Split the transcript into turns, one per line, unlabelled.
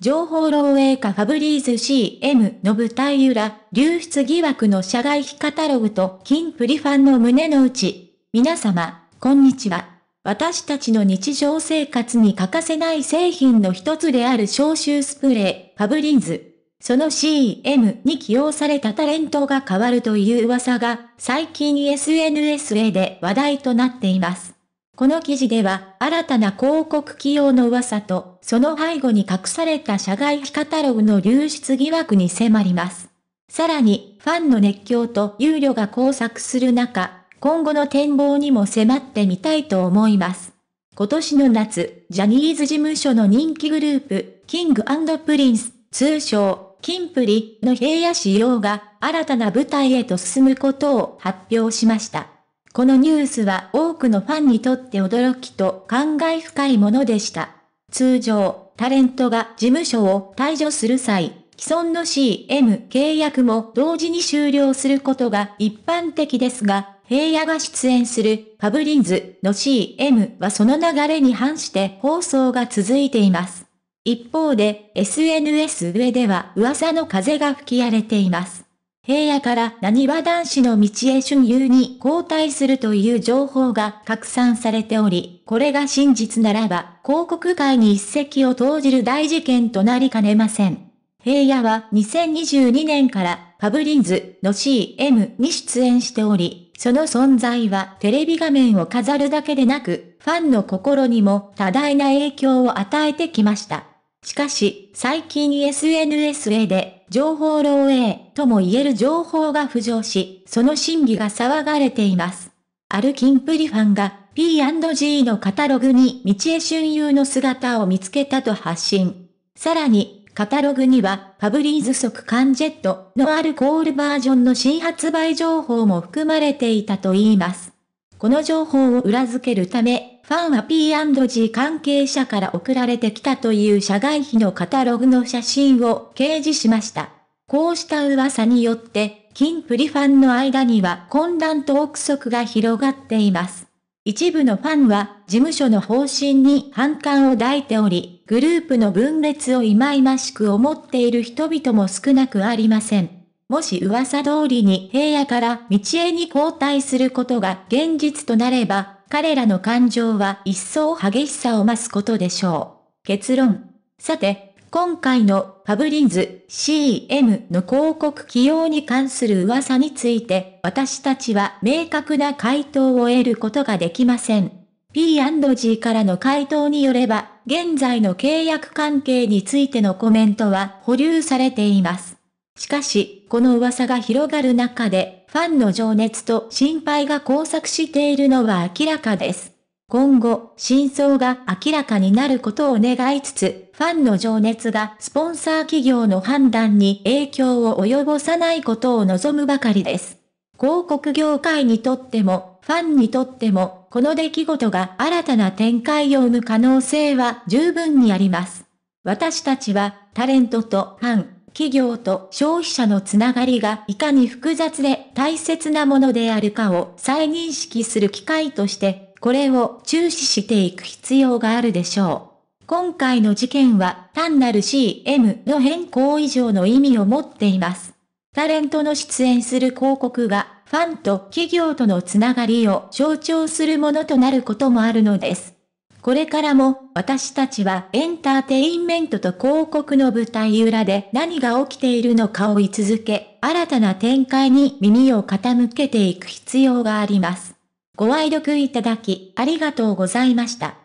情報漏洩かファブリーズ CM の舞台裏、流出疑惑の社外非カタログと金プリファンの胸の内。皆様、こんにちは。私たちの日常生活に欠かせない製品の一つである消臭スプレー、ファブリーズ。その CM に起用されたタレントが変わるという噂が、最近 SNS で話題となっています。この記事では、新たな広告起用の噂と、その背後に隠された社外非カタログの流出疑惑に迫ります。さらに、ファンの熱狂と憂慮が交錯する中、今後の展望にも迫ってみたいと思います。今年の夏、ジャニーズ事務所の人気グループ、キングプリンス、通称、キンプリの平野仕様が新たな舞台へと進むことを発表しました。このニュースは多くのファンにとって驚きと感慨深いものでした。通常、タレントが事務所を退場する際、既存の CM 契約も同時に終了することが一般的ですが、平野が出演するパブリンズの CM はその流れに反して放送が続いています。一方で SNS 上では噂の風が吹き荒れています。平野から何は男子の道へ春遊に交代するという情報が拡散されており、これが真実ならば、広告界に一石を投じる大事件となりかねません。平野は2022年からパブリンズの CM に出演しており、その存在はテレビ画面を飾るだけでなく、ファンの心にも多大な影響を与えてきました。しかし、最近 SNS で情報漏洩とも言える情報が浮上し、その真偽が騒がれています。あるキンプリファンが P&G のカタログに道江春優の姿を見つけたと発信。さらに、カタログには、ファブリーズ即缶ジェットのアルコールバージョンの新発売情報も含まれていたといいます。この情報を裏付けるため、ファンは P&G 関係者から送られてきたという社外費のカタログの写真を掲示しました。こうした噂によって、金プリファンの間には混乱と憶測が広がっています。一部のファンは事務所の方針に反感を抱いており、グループの分裂を忌々しく思っている人々も少なくありません。もし噂通りに平野から道へに交代することが現実となれば、彼らの感情は一層激しさを増すことでしょう。結論。さて、今回のファブリーズ CM の広告起用に関する噂について、私たちは明確な回答を得ることができません。P&G からの回答によれば、現在の契約関係についてのコメントは保留されています。しかし、この噂が広がる中で、ファンの情熱と心配が交錯しているのは明らかです。今後、真相が明らかになることを願いつつ、ファンの情熱がスポンサー企業の判断に影響を及ぼさないことを望むばかりです。広告業界にとっても、ファンにとっても、この出来事が新たな展開を生む可能性は十分にあります。私たちは、タレントとファン、企業と消費者のつながりがいかに複雑で大切なものであるかを再認識する機会として、これを注視していく必要があるでしょう。今回の事件は単なる CM の変更以上の意味を持っています。タレントの出演する広告がファンと企業とのつながりを象徴するものとなることもあるのです。これからも私たちはエンターテインメントと広告の舞台裏で何が起きているのかを追い続け、新たな展開に耳を傾けていく必要があります。ご愛読いただきありがとうございました。